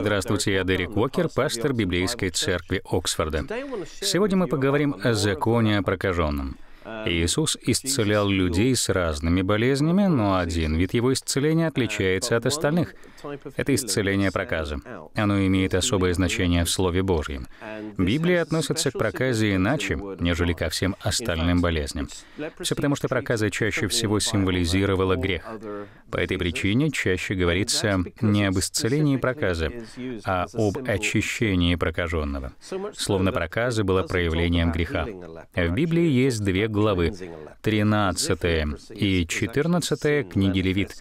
Здравствуйте, я Дерек Уокер, пастор Библейской церкви Оксфорда. Сегодня мы поговорим о законе о прокаженном. Иисус исцелял людей с разными болезнями, но один вид его исцеления отличается от остальных. Это исцеление проказа. Оно имеет особое значение в Слове Божьем. Библия относится к проказе иначе, нежели ко всем остальным болезням. Все потому, что проказа чаще всего символизировала грех. По этой причине чаще говорится не об исцелении проказы, а об очищении прокаженного. Словно проказа была проявлением греха. В Библии есть две главы главы, 13 и 14 книги Левит,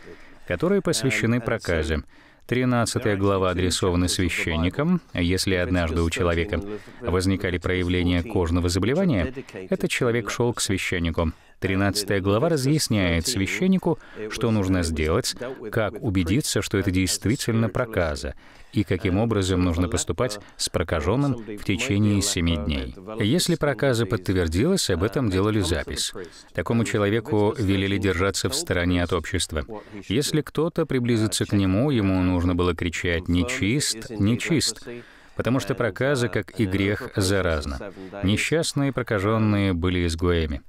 которые посвящены проказе. 13 глава адресована священникам. Если однажды у человека возникали проявления кожного заболевания, этот человек шел к священнику. 13 глава разъясняет священнику, что нужно сделать, как убедиться, что это действительно проказа, и каким образом нужно поступать с прокаженным в течение семи дней. Если проказа подтвердилась, об этом делали запись. Такому человеку велели держаться в стороне от общества. Если кто-то приблизится к нему, ему нужно было кричать «нечист, нечист», потому что проказа, как и грех, заразна. Несчастные прокаженные были изгоями.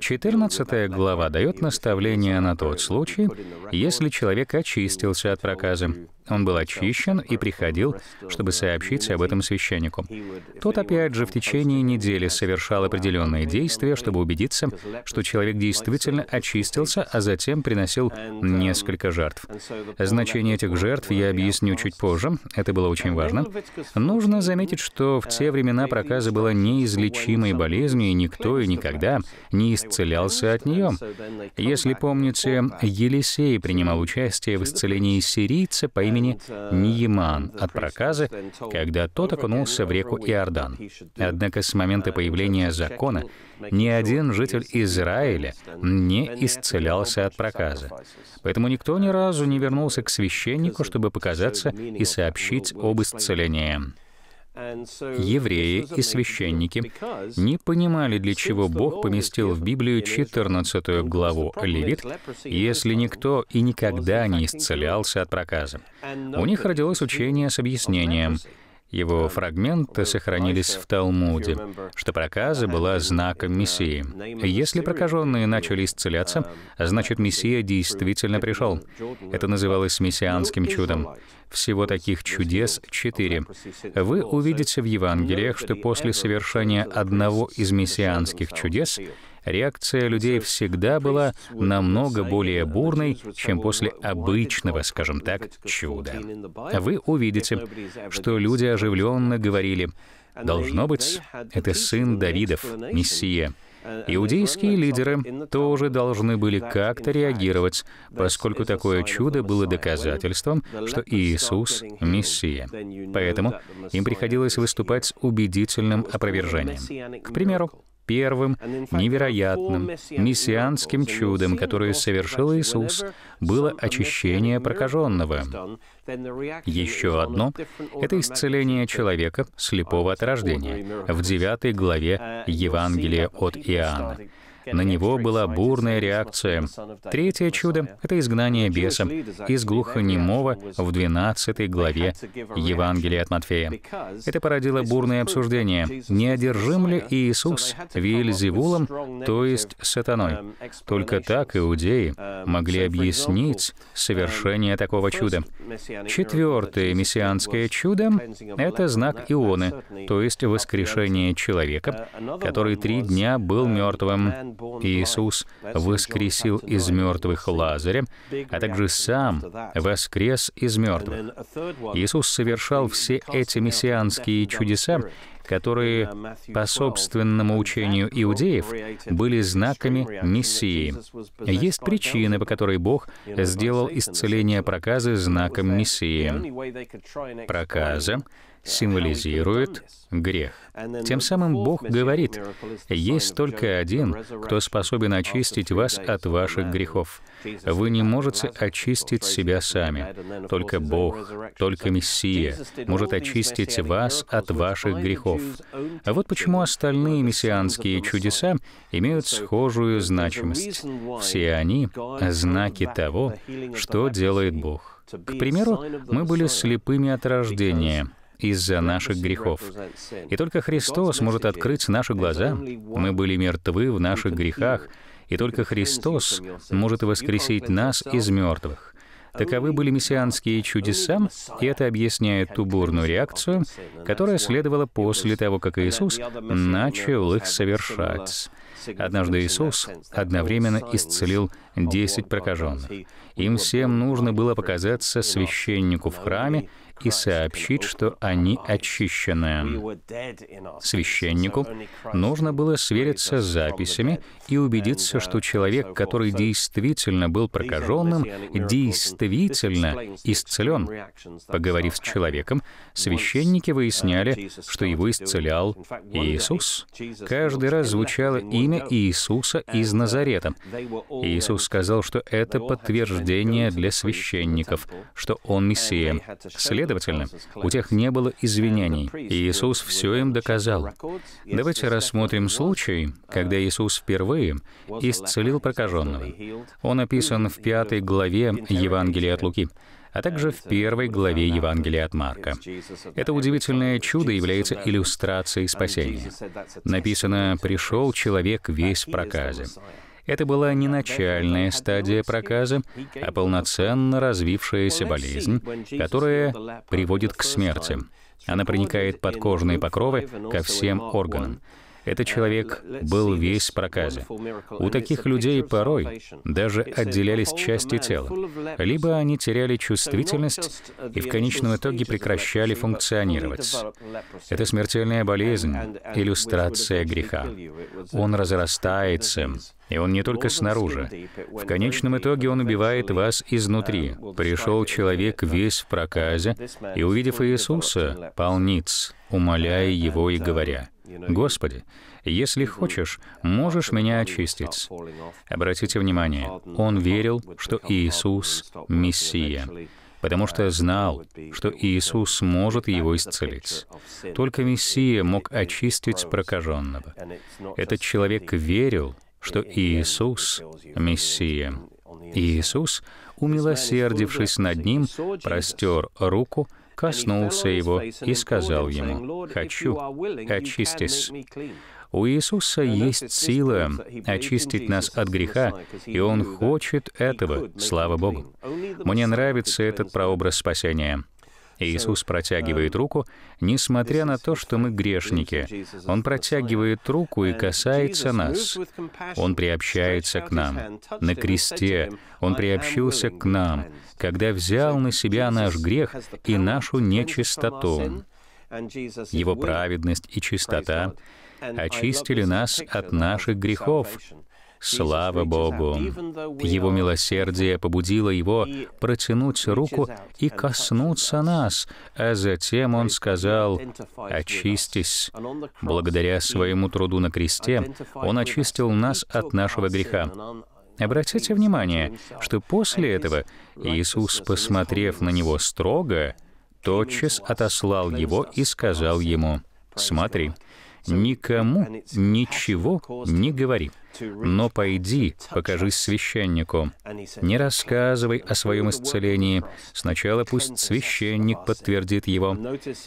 14 глава дает наставление на тот случай, если человек очистился от проказа. Он был очищен и приходил, чтобы сообщить об этом священнику. Тот опять же в течение недели совершал определенные действия, чтобы убедиться, что человек действительно очистился, а затем приносил несколько жертв. Значение этих жертв я объясню чуть позже, это было очень важно. Нужно заметить, что в те времена проказа была неизлечимой болезнью, и никто и никогда не исцелялся от нее. Если помните, Елисей принимал участие в исцелении сирийца по имени Ниеман от проказы, когда тот окунулся в реку Иордан. Однако с момента появления закона ни один житель Израиля не исцелялся от проказа. Поэтому никто ни разу не вернулся к священнику, чтобы показаться и сообщить об исцелении. Евреи и священники не понимали, для чего Бог поместил в Библию 14 главу Левит, если никто и никогда не исцелялся от проказа. У них родилось учение с объяснением — его фрагменты сохранились в Талмуде, что проказа была знаком Мессии. Если прокаженные начали исцеляться, значит, Мессия действительно пришел. Это называлось мессианским чудом. Всего таких чудес четыре. Вы увидите в Евангелиях, что после совершения одного из мессианских чудес реакция людей всегда была намного более бурной, чем после обычного, скажем так, чуда. Вы увидите, что люди оживленно говорили, «Должно быть, это сын Давидов, Мессия». Иудейские лидеры тоже должны были как-то реагировать, поскольку такое чудо было доказательством, что Иисус — Мессия. Поэтому им приходилось выступать с убедительным опровержением. К примеру, первым невероятным мессианским чудом, которое совершил Иисус, было очищение прокаженного. Еще одно — это исцеление человека, слепого от рождения, в 9 главе Евангелия от Иоанна. На него была бурная реакция. Третье чудо — это изгнание беса из глухонемого в 12 главе Евангелия от Матфея. Это породило бурные обсуждения. Не одержим ли Иисус Вильзевулом, то есть сатаной? Только так иудеи могли объяснить совершение такого чуда. Четвертое мессианское чудо — это знак Ионы, то есть воскрешение человека, который три дня был мертвым. Иисус воскресил из мертвых Лазаря, а также сам воскрес из мертвых. Иисус совершал все эти мессианские чудеса, которые, по собственному учению иудеев, были знаками Мессии. Есть причины, по которой Бог сделал исцеление проказы знаком Мессии. Проказа символизирует грех. Тем самым Бог говорит, есть только один, кто способен очистить вас от ваших грехов. Вы не можете очистить себя сами. Только Бог, только Мессия может очистить вас от ваших грехов. А вот почему остальные мессианские чудеса имеют схожую значимость. Все они — знаки того, что делает Бог. К примеру, мы были слепыми от рождения — из-за наших грехов. И только Христос может открыть наши глаза. Мы были мертвы в наших грехах, и только Христос может воскресить нас из мертвых. Таковы были мессианские чудеса, и это объясняет ту бурную реакцию, которая следовала после того, как Иисус начал их совершать. Однажды Иисус одновременно исцелил 10 прокаженных. Им всем нужно было показаться священнику в храме и сообщить, что они очищены. Священнику нужно было свериться с записями и убедиться, что человек, который действительно был прокаженным, действительно исцелен. Поговорив с человеком, священники выясняли, что его исцелял Иисус. Каждый раз звучало имя Иисуса из Назарета. Иисус сказал, что это подтверждение для священников, что он Мессия. Следовательно, последовательно. У тех не было извинений, и Иисус все им доказал. Давайте рассмотрим случай, когда Иисус впервые исцелил прокаженного. Он описан в пятой главе Евангелия от Луки а также в первой главе Евангелия от Марка. Это удивительное чудо является иллюстрацией спасения. Написано «Пришел человек весь в проказе». Это была не начальная стадия проказа, а полноценно развившаяся болезнь, которая приводит к смерти. Она проникает под кожные покровы ко всем органам. Этот человек был весь в проказе. У таких людей порой даже отделялись части тела, либо они теряли чувствительность и в конечном итоге прекращали функционировать. Это смертельная болезнь, иллюстрация греха. Он разрастается, и он не только снаружи. В конечном итоге он убивает вас изнутри. Пришел человек весь в проказе, и, увидев Иисуса, полниц, умоляя его и говоря, «Господи, если хочешь, можешь меня очистить». Обратите внимание, он верил, что Иисус — Мессия, потому что знал, что Иисус может его исцелить. Только Мессия мог очистить прокаженного. Этот человек верил, что Иисус — Мессия. Иисус, умилосердившись над ним, простер руку, коснулся его и сказал ему, «Хочу, очистись». У Иисуса есть сила очистить нас от греха, и Он хочет этого, слава Богу. Мне нравится этот прообраз спасения. Иисус протягивает um, руку, несмотря на то, что мы грешники. Он протягивает руку и касается нас. Он приобщается к нам. На кресте Он приобщился к нам, когда взял на себя наш грех и нашу нечистоту. Его праведность и чистота очистили нас от наших грехов, Слава Богу! Его милосердие побудило его протянуть руку и коснуться нас, а затем он сказал «Очистись». Благодаря своему труду на кресте он очистил нас от нашего греха. Обратите внимание, что после этого Иисус, посмотрев на него строго, тотчас отослал его и сказал ему «Смотри» никому ничего не говори, но пойди, покажись священнику. Не рассказывай о своем исцелении. Сначала пусть священник подтвердит его.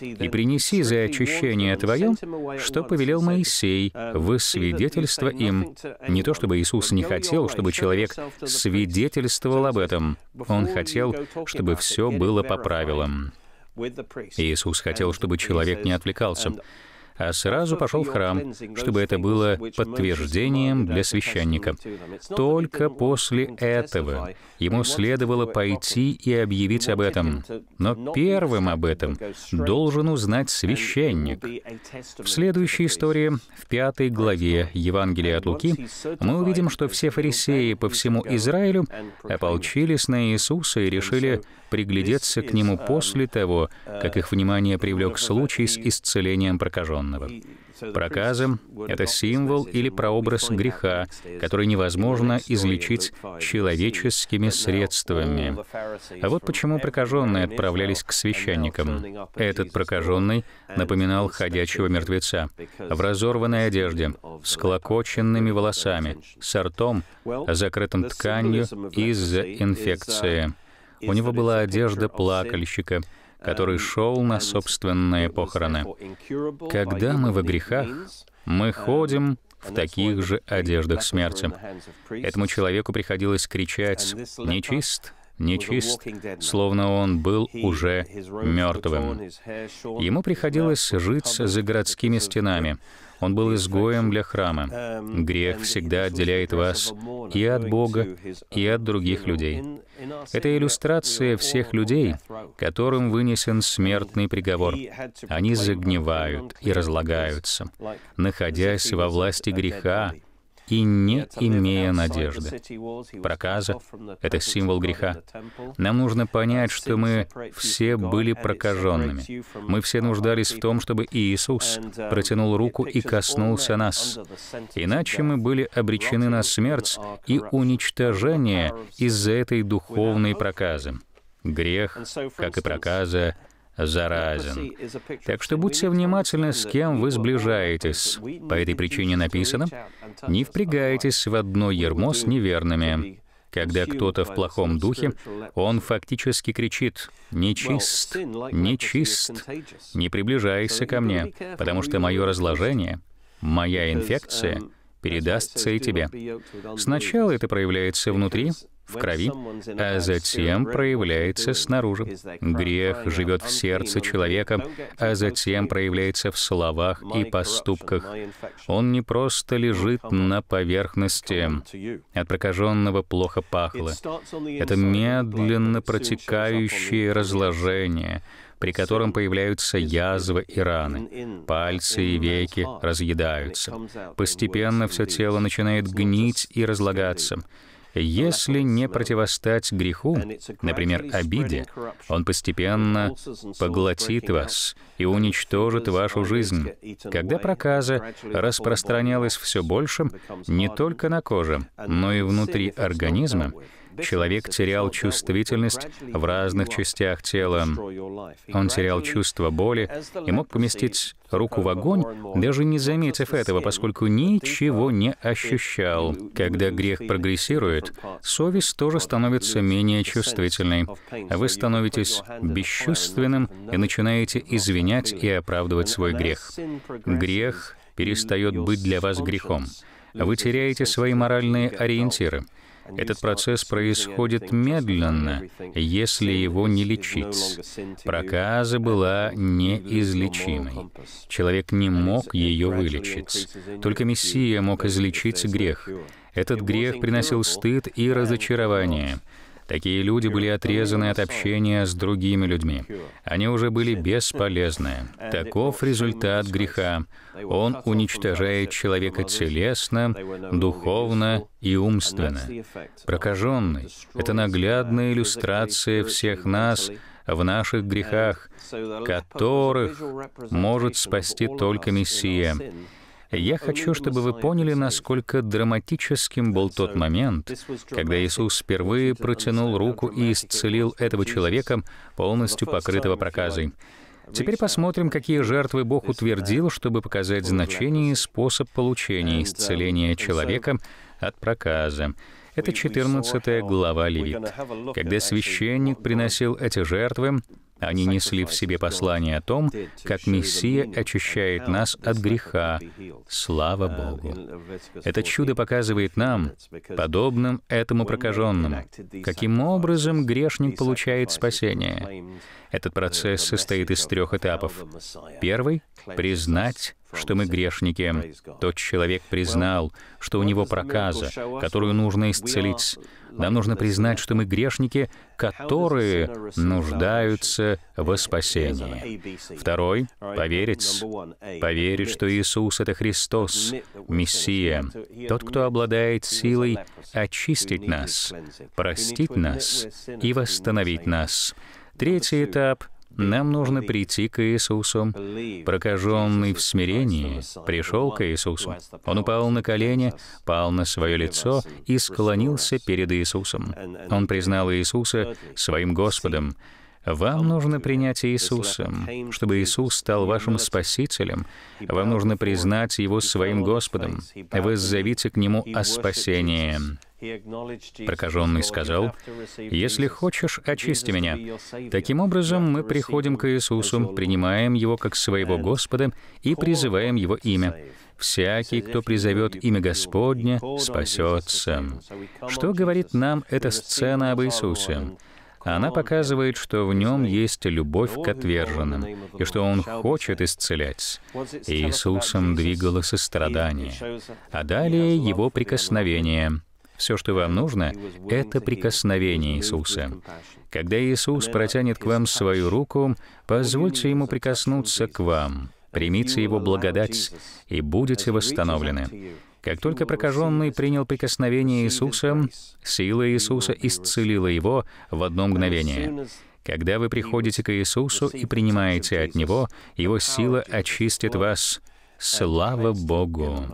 И принеси за очищение твое, что повелел Моисей, uh, в свидетельство им. Не то чтобы Иисус не хотел, чтобы человек свидетельствовал об этом. Он хотел, чтобы все было по правилам. Иисус хотел, чтобы человек не отвлекался а сразу пошел в храм, чтобы это было подтверждением для священника. Только после этого ему следовало пойти и объявить об этом. Но первым об этом должен узнать священник. В следующей истории, в пятой главе Евангелия от Луки, мы увидим, что все фарисеи по всему Израилю ополчились на Иисуса и решили приглядеться к нему после того, как их внимание привлек случай с исцелением прокаженного. Проказа — это символ или прообраз греха, который невозможно излечить человеческими средствами. А вот почему прокаженные отправлялись к священникам. Этот прокаженный напоминал ходячего мертвеца, в разорванной одежде, с клокоченными волосами, с ртом, закрытым тканью из-за инфекции. У него была одежда плакальщика, который шел на собственные похороны. Когда мы во грехах, мы ходим в таких же одеждах смерти. Этому человеку приходилось кричать «Нечист!» нечист, словно он был уже мертвым. Ему приходилось жить за городскими стенами. Он был изгоем для храма. Грех всегда отделяет вас и от Бога, и от других людей. Это иллюстрация всех людей, которым вынесен смертный приговор. Они загнивают и разлагаются, находясь во власти греха, и не имея надежды. Проказа — это символ греха. Нам нужно понять, что мы все были прокаженными. Мы все нуждались в том, чтобы Иисус um, протянул руку и коснулся нас. Иначе мы были обречены на смерть и уничтожение из-за этой духовной проказы. Грех, как и проказа, заразен. Так что будьте внимательны, с кем вы сближаетесь. По этой причине написано, «Не впрягайтесь в одно ермо с неверными». Когда кто-то в плохом духе, он фактически кричит «Нечист! Нечист! Не приближайся ко мне, потому что мое разложение, моя инфекция — передастся и тебе. Сначала это проявляется внутри, в крови, а затем проявляется снаружи. Грех живет в сердце человека, а затем проявляется в словах и поступках. Он не просто лежит на поверхности. От прокаженного плохо пахло. Это медленно протекающее разложение, при котором появляются язвы и раны. Пальцы и веки разъедаются. Постепенно все тело начинает гнить и разлагаться. Если не противостать греху, например, обиде, он постепенно поглотит вас и уничтожит вашу жизнь. Когда проказа распространялась все больше, не только на коже, но и внутри организма, Человек терял чувствительность в разных частях тела. Он терял чувство боли и мог поместить руку в огонь, даже не заметив этого, поскольку ничего не ощущал. Когда грех прогрессирует, совесть тоже становится менее чувствительной. Вы становитесь бесчувственным и начинаете извинять и оправдывать свой грех. Грех перестает быть для вас грехом. Вы теряете свои моральные ориентиры. Этот процесс происходит медленно, если его не лечить. Проказа была неизлечимой. Человек не мог ее вылечить. Только Мессия мог излечить грех. Этот грех приносил стыд и разочарование — Такие люди были отрезаны от общения с другими людьми. Они уже были бесполезны. Таков результат греха. Он уничтожает человека телесно, духовно и умственно. Прокаженный — это наглядная иллюстрация всех нас, в наших грехах, которых может спасти только Мессия. Я хочу, чтобы вы поняли, насколько драматическим был тот момент, когда Иисус впервые протянул руку и исцелил этого человека, полностью покрытого проказой. Теперь посмотрим, какие жертвы Бог утвердил, чтобы показать значение и способ получения исцеления человека от проказа. Это 14 глава Левит. Когда священник приносил эти жертвы, они несли в себе послание о том, как Мессия очищает нас от греха. Слава Богу! Это чудо показывает нам, подобным этому прокаженному, каким образом грешник получает спасение. Этот процесс э, состоит из трех этапов. Первый — признать, что мы грешники. Тот человек признал, что у него проказа, которую нужно исцелить. Нам нужно признать, что мы грешники, которые нуждаются во спасении. Второй — поверить. Поверить, что Иисус — это Христос, Мессия, тот, кто обладает силой очистить нас, простить нас и восстановить нас. Третий этап нам нужно прийти к Иисусу. Прокаженный в смирении пришел к Иисусу. Он упал на колени, пал на свое лицо и склонился перед Иисусом. Он признал Иисуса своим Господом. Вам нужно принять Иисуса, чтобы Иисус стал вашим Спасителем. Вам нужно признать Его своим Господом. Вы зовите к Нему о спасении. Прокаженный сказал, «Если хочешь, очисти меня». Таким образом, мы приходим к Иисусу, принимаем Его как своего Господа и призываем Его имя. «Всякий, кто призовет имя Господня, спасется». Что говорит нам эта сцена об Иисусе? Она показывает, что в нем есть любовь к отверженным, и что он хочет исцелять. Иисусом двигалось сострадание, а далее его прикосновение — все, что вам нужно, это прикосновение Иисуса. Когда Иисус протянет к вам свою руку, позвольте Ему прикоснуться к вам, примите Его благодать, и будете восстановлены. Как только прокаженный принял прикосновение Иисуса, сила Иисуса исцелила его в одно мгновение. Когда вы приходите к Иисусу и принимаете от Него, Его сила очистит вас. Слава Богу!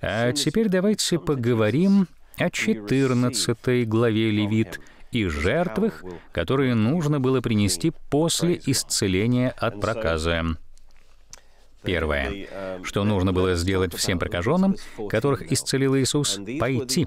А теперь давайте поговорим о 14 главе Левит и жертвах, которые нужно было принести после исцеления от проказа. Первое, что нужно было сделать всем прокаженным, которых исцелил Иисус, пойти.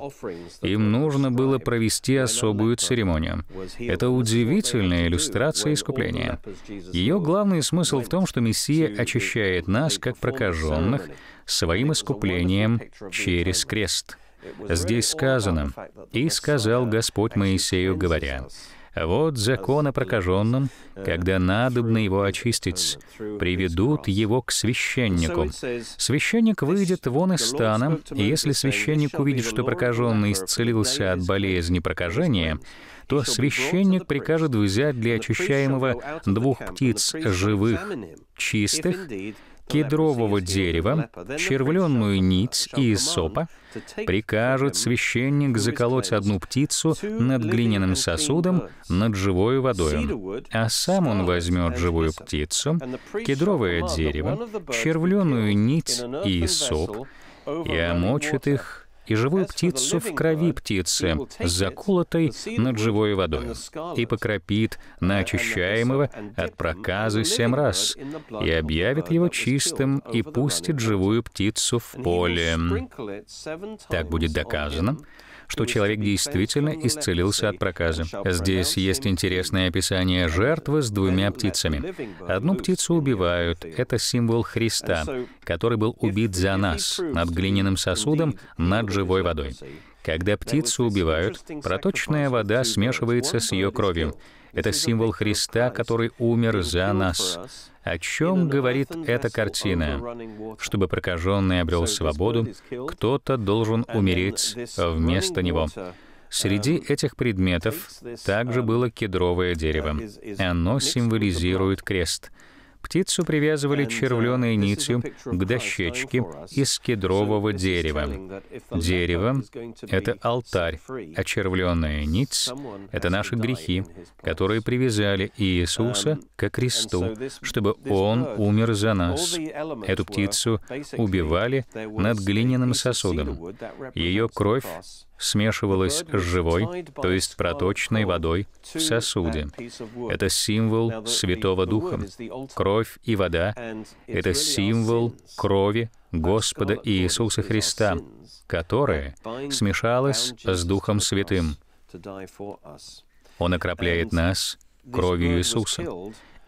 Им нужно было провести особую церемонию. Это удивительная иллюстрация искупления. Ее главный смысл в том, что Мессия очищает нас, как прокаженных, своим искуплением через крест — Здесь сказано, «И сказал Господь Моисею, говоря, вот закон о прокаженном, когда надобно его очистить, приведут его к священнику. Священник выйдет вон из стана, и если священник увидит, что прокаженный исцелился от болезни прокажения, то священник прикажет взять для очищаемого двух птиц живых, чистых, кедрового дерева, червленную нить и сопа, прикажет священник заколоть одну птицу над глиняным сосудом над живой водой, а сам он возьмет живую птицу, кедровое дерево, червленую нить и соп, и омочит их и живую птицу в крови птицы, заколотой над живой водой, и покропит на очищаемого от проказы семь раз, и объявит его чистым, и пустит живую птицу в поле. Так будет доказано, что человек действительно исцелился от проказа. Здесь есть интересное описание жертвы с двумя птицами. Одну птицу убивают, это символ Христа, который был убит за нас над глиняным сосудом, над живой водой. Когда птицу убивают, проточная вода смешивается с ее кровью. Это символ Христа, который умер за нас. О чем говорит эта картина? Чтобы прокаженный обрел свободу, кто-то должен умереть вместо него. Среди этих предметов также было кедровое дерево. Оно символизирует крест — Птицу привязывали uh, червленой нитью к дощечке из кедрового дерева. Дерево а — это алтарь, а червленая нить — это наши грехи, которые привязали Иисуса um, к кресту, чтобы Он умер за нас. Эту птицу убивали над глиняным сосудом. Ее кровь смешивалась с живой, то есть проточной водой в сосуде. Это символ Святого Духа. Кровь и вода — это символ крови Господа Иисуса Христа, которая смешалась с Духом Святым. Он окропляет нас кровью Иисуса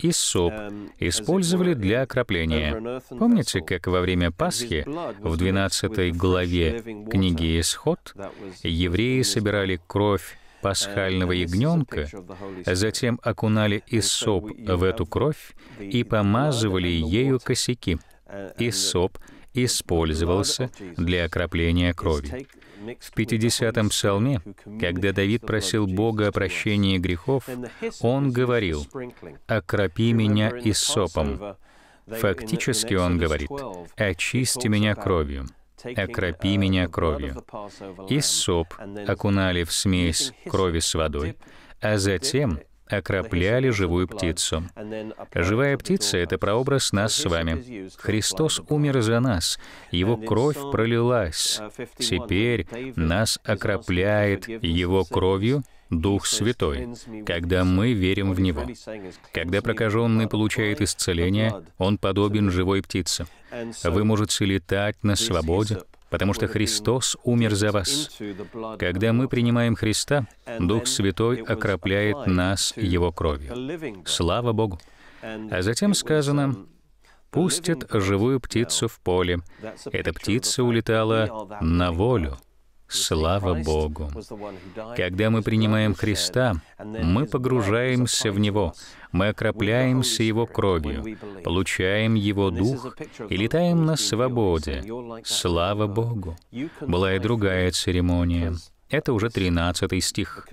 и соп использовали для окропления. Помните, как во время Пасхи в 12 главе книги «Исход» евреи собирали кровь пасхального ягненка, затем окунали Иссоп в эту кровь и помазывали ею косяки. Иссоп использовался для окропления крови. В 50-м псалме, когда Давид просил Бога о прощении грехов, он говорил «Окропи меня иссопом». Фактически он говорит «Очисти меня кровью» окропи меня кровью. И соп окунали в смесь крови с водой, а затем окропляли живую птицу. Живая птица — это прообраз нас с вами. Христос умер за нас, Его кровь пролилась. Теперь нас окропляет Его кровью Дух Святой, когда мы верим в Него. Когда прокаженный получает исцеление, он подобен живой птице. Вы можете летать на свободе, потому что Христос умер за вас. Когда мы принимаем Христа, Дух Святой окропляет нас Его кровью. Слава Богу! А затем сказано, «Пустят живую птицу в поле». Эта птица улетала на волю. Слава Богу! Когда мы принимаем Христа, мы погружаемся в Него, мы окропляемся Его кровью, получаем Его Дух и летаем на свободе. Слава Богу! Была и другая церемония. Это уже 13 стих.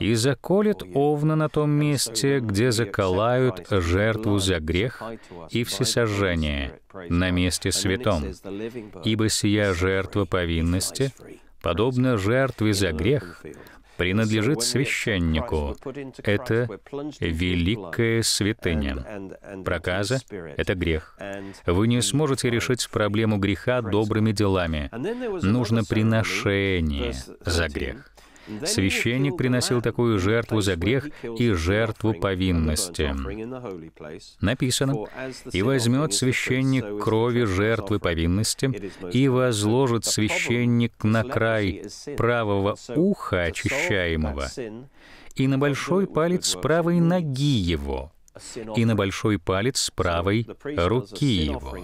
«И заколет овна на том месте, где заколают жертву за грех и всесожжение, на месте святом, ибо сия жертва повинности подобно жертве за грех, принадлежит священнику. Это великая святыня. Проказа — это грех. Вы не сможете решить проблему греха добрыми делами. Нужно приношение за грех. Священник приносил такую жертву за грех и жертву повинности. Написано, «И возьмет священник крови жертвы повинности и возложит священник на край правого уха очищаемого и на большой палец правой ноги его» и на большой палец правой руки его.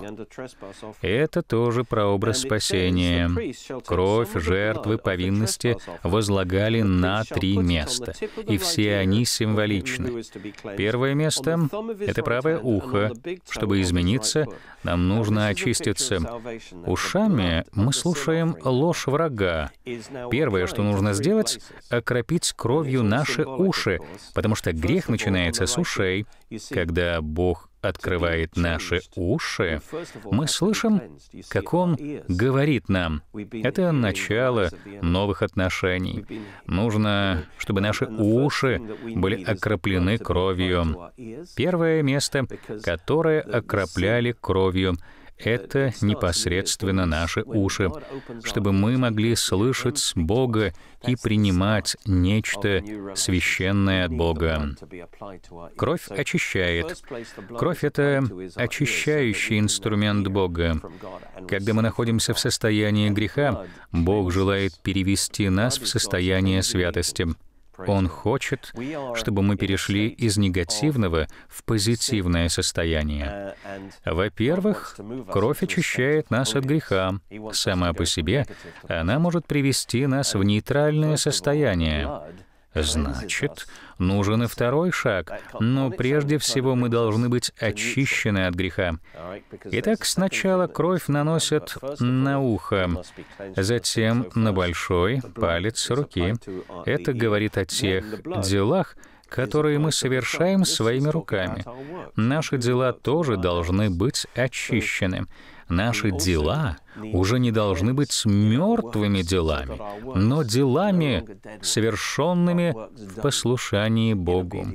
Это тоже прообраз спасения. Кровь, жертвы, повинности возлагали на три места, и все они символичны. Первое место — это правое ухо. Чтобы измениться, нам нужно очиститься. Ушами мы слушаем ложь врага. Первое, что нужно сделать — окропить кровью наши уши, потому что грех начинается с ушей, когда Бог открывает наши уши, мы слышим, как Он говорит нам. Это начало новых отношений. Нужно, чтобы наши уши были окроплены кровью. Первое место, которое окропляли кровью — это непосредственно наши уши, чтобы мы могли слышать Бога и принимать нечто священное от Бога. Кровь очищает. Кровь — это очищающий инструмент Бога. Когда мы находимся в состоянии греха, Бог желает перевести нас в состояние святости — он хочет, чтобы мы перешли из негативного в позитивное состояние. Во-первых, кровь очищает нас от греха. Сама по себе она может привести нас в нейтральное состояние. Значит, нужен и второй шаг, но прежде всего мы должны быть очищены от греха. Итак, сначала кровь наносят на ухо, затем на большой палец руки. Это говорит о тех делах, которые мы совершаем своими руками. Наши дела тоже должны быть очищены. Наши дела уже не должны быть мертвыми делами, но делами, совершенными в послушании Богу.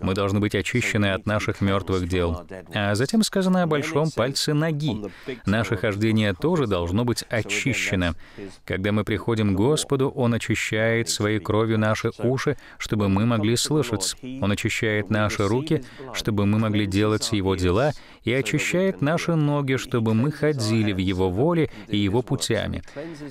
Мы должны быть очищены от наших мертвых дел. А затем сказано о большом пальце ноги. Наше хождение тоже должно быть очищено. Когда мы приходим к Господу, Он очищает своей кровью наши уши, чтобы мы могли слышать. Он очищает наши руки, чтобы мы могли делать Его дела, и очищает наши ноги, чтобы мы ходили в Его воле и его путями.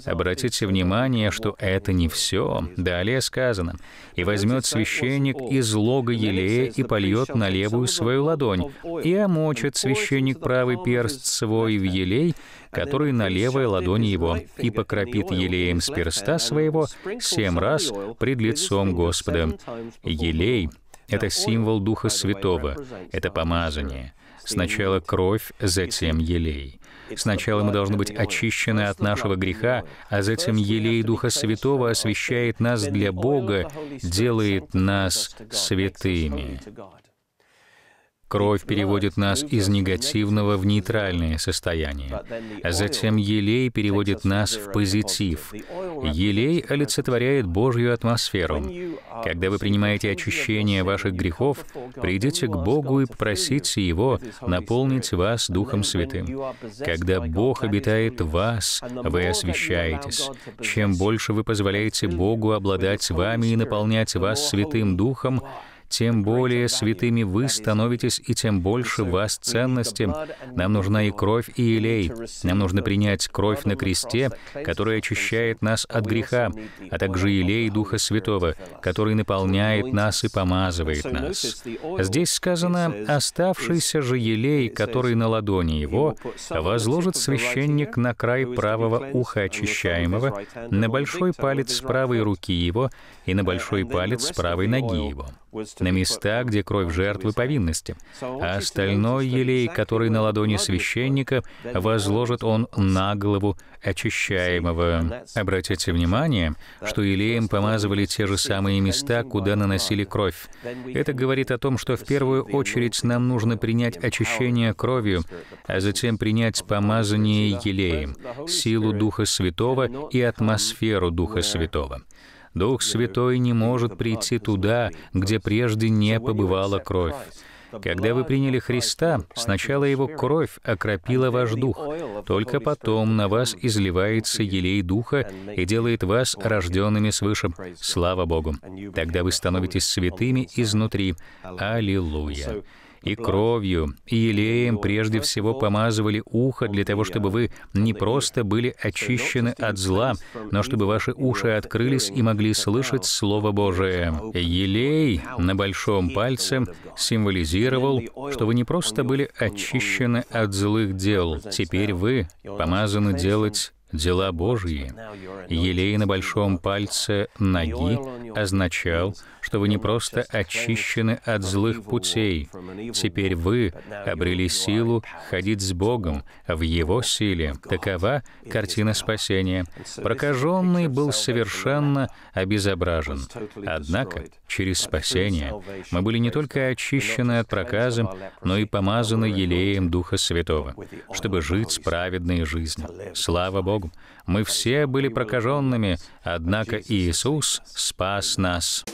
Обратите внимание, что это не все. Далее сказано, «И возьмет священник из лога елея и польет на левую свою ладонь, и омочит священник правый перст свой в елей, который на левой ладони его, и покропит елеем с перста своего семь раз пред лицом Господа». Елей — это символ Духа Святого, это помазание. Сначала кровь, затем елей. Сначала мы должны быть очищены от нашего греха, а затем елей Духа Святого освящает нас для Бога, делает нас святыми. Кровь переводит нас из негативного в нейтральное состояние. а Затем елей переводит нас в позитив. Елей олицетворяет Божью атмосферу. Когда вы принимаете очищение ваших грехов, придите к Богу и попросите Его наполнить вас Духом Святым. Когда Бог обитает в вас, вы освящаетесь. Чем больше вы позволяете Богу обладать вами и наполнять вас Святым Духом, тем более святыми вы становитесь, и тем больше вас ценности. Нам нужна и кровь, и елей. Нам нужно принять кровь на кресте, которая очищает нас от греха, а также елей Духа Святого, который наполняет нас и помазывает нас. Здесь сказано, оставшийся же елей, который на ладони его, возложит священник на край правого уха очищаемого, на большой палец правой руки его и на большой палец правой ноги его на места, где кровь жертвы повинности, а остальной елей, который на ладони священника, возложит он на голову очищаемого. Обратите внимание, что елеем помазывали те же самые места, куда наносили кровь. Это говорит о том, что в первую очередь нам нужно принять очищение кровью, а затем принять помазание елеем, силу Духа Святого и атмосферу Духа Святого. Дух Святой не может прийти туда, где прежде не побывала кровь. Когда вы приняли Христа, сначала Его кровь окропила ваш дух, только потом на вас изливается елей Духа и делает вас рожденными свыше. Слава Богу! Тогда вы становитесь святыми изнутри. Аллилуйя! и кровью, и елеем прежде всего помазывали ухо для того, чтобы вы не просто были очищены от зла, но чтобы ваши уши открылись и могли слышать Слово Божие. Елей на большом пальце символизировал, что вы не просто были очищены от злых дел, теперь вы помазаны делать дела Божьи. Елей на большом пальце ноги означал, что вы не просто очищены от злых путей, теперь вы обрели силу ходить с Богом в Его силе. Такова картина спасения. Прокаженный был совершенно обезображен. Однако через спасение мы были не только очищены от проказа, но и помазаны елеем Духа Святого, чтобы жить праведной жизнью. Слава Богу! Богу. Мы все были прокаженными, однако Иисус спас нас.